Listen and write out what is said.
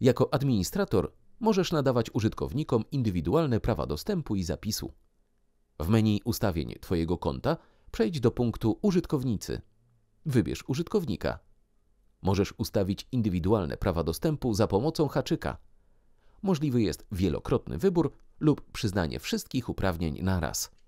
Jako administrator możesz nadawać użytkownikom indywidualne prawa dostępu i zapisu. W menu ustawień Twojego konta przejdź do punktu Użytkownicy. Wybierz użytkownika. Możesz ustawić indywidualne prawa dostępu za pomocą haczyka. Możliwy jest wielokrotny wybór lub przyznanie wszystkich uprawnień naraz.